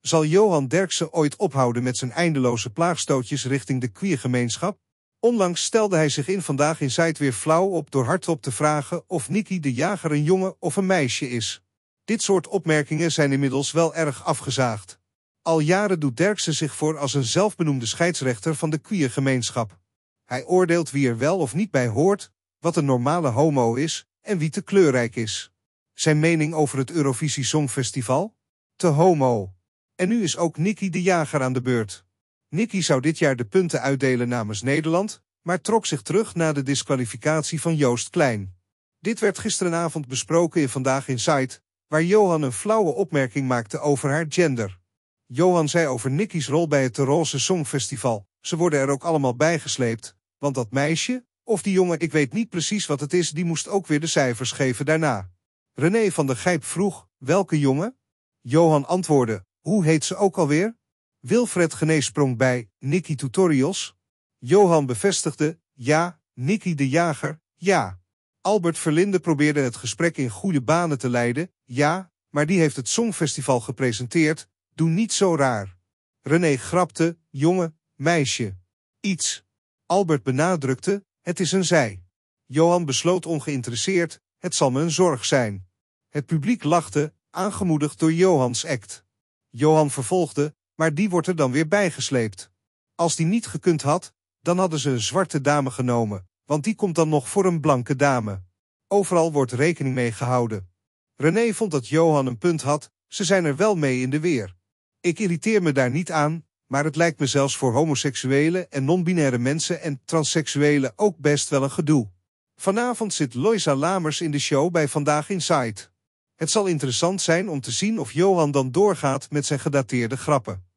zal Johan Derksen ooit ophouden met zijn eindeloze plaagstootjes richting de queergemeenschap? Onlangs stelde hij zich in vandaag in Zuid weer flauw op door hardop te vragen of Nicky de Jager een jongen of een meisje is. Dit soort opmerkingen zijn inmiddels wel erg afgezaagd. Al jaren doet Derksen zich voor als een zelfbenoemde scheidsrechter van de queergemeenschap. Hij oordeelt wie er wel of niet bij hoort, wat een normale homo is en wie te kleurrijk is. Zijn mening over het Eurovisie Songfestival? Te homo. En nu is ook Nicky de Jager aan de beurt. Nicky zou dit jaar de punten uitdelen namens Nederland, maar trok zich terug na de disqualificatie van Joost Klein. Dit werd gisteravond besproken in Vandaag Insight, waar Johan een flauwe opmerking maakte over haar gender. Johan zei over Nicky's rol bij het Roze Songfestival. Ze worden er ook allemaal bijgesleept, want dat meisje, of die jongen, ik weet niet precies wat het is, die moest ook weer de cijfers geven daarna. René van der Gijp vroeg, welke jongen? Johan antwoordde, hoe heet ze ook alweer? Wilfred sprong bij Nicky Tutorials. Johan bevestigde, ja, Nicky de Jager, ja. Albert Verlinde probeerde het gesprek in goede banen te leiden, ja, maar die heeft het Songfestival gepresenteerd, doe niet zo raar. René grapte, jongen, meisje. Iets. Albert benadrukte, het is een zij. Johan besloot ongeïnteresseerd, het zal me een zorg zijn. Het publiek lachte, aangemoedigd door Johans act. Johan vervolgde, maar die wordt er dan weer bijgesleept. Als die niet gekund had, dan hadden ze een zwarte dame genomen, want die komt dan nog voor een blanke dame. Overal wordt rekening mee gehouden. René vond dat Johan een punt had, ze zijn er wel mee in de weer. Ik irriteer me daar niet aan, maar het lijkt me zelfs voor homoseksuele en non-binaire mensen en transseksuelen ook best wel een gedoe. Vanavond zit Loisa Lamers in de show bij Vandaag Inside. Het zal interessant zijn om te zien of Johan dan doorgaat met zijn gedateerde grappen.